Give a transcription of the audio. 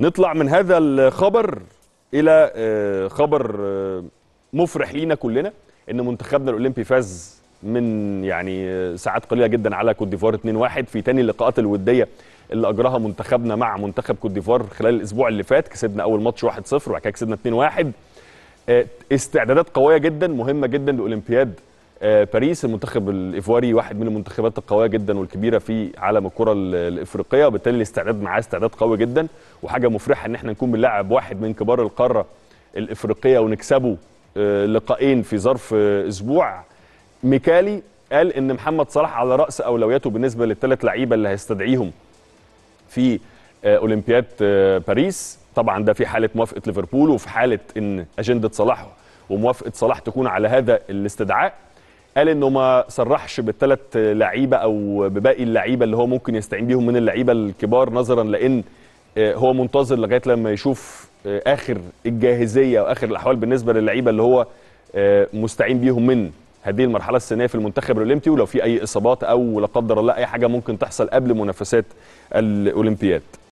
نطلع من هذا الخبر الى آه، خبر آه، مفرح لينا كلنا ان منتخبنا الاولمبي فاز من يعني آه، ساعات قليله جدا على كوت ديفوار 2-1 في تاني اللقاءات الوديه اللي اجراها منتخبنا مع منتخب كوت ديفوار خلال الاسبوع اللي فات كسبنا اول ماتش 1-0 وبعد كده كسبنا 2-1 استعدادات قويه جدا مهمه جدا لاولمبياد آه، باريس المنتخب الايفواري واحد من المنتخبات القويه جدا والكبيره في عالم الكره الافريقيه وبالتالي الاستعداد معاه استعداد قوي جدا وحاجه مفرحه ان احنا نكون بنلعب واحد من كبار القاره الافريقيه ونكسبه آه، لقائين في ظرف آه، اسبوع ميكالي قال ان محمد صلاح على راس اولوياته بالنسبه للثلاث لعيبه اللي هيستدعيهم في اولمبياد باريس طبعا ده في حاله موافقه ليفربول وفي حاله ان اجنده صلاح وموافقه صلاح تكون على هذا الاستدعاء قال انه ما صرحش بالثلاث لعيبه او بباقي اللعيبه اللي هو ممكن يستعين بيهم من اللعيبه الكبار نظرا لان آه، هو منتظر لغايه لما يشوف آه، اخر الجاهزيه واخر الاحوال بالنسبه للعيبه اللي هو آه، مستعين بيهم من هذه المرحله السنيه في المنتخب الاولمبي ولو في اي اصابات او لا قدر الله اي حاجه ممكن تحصل قبل منافسات الاولمبياد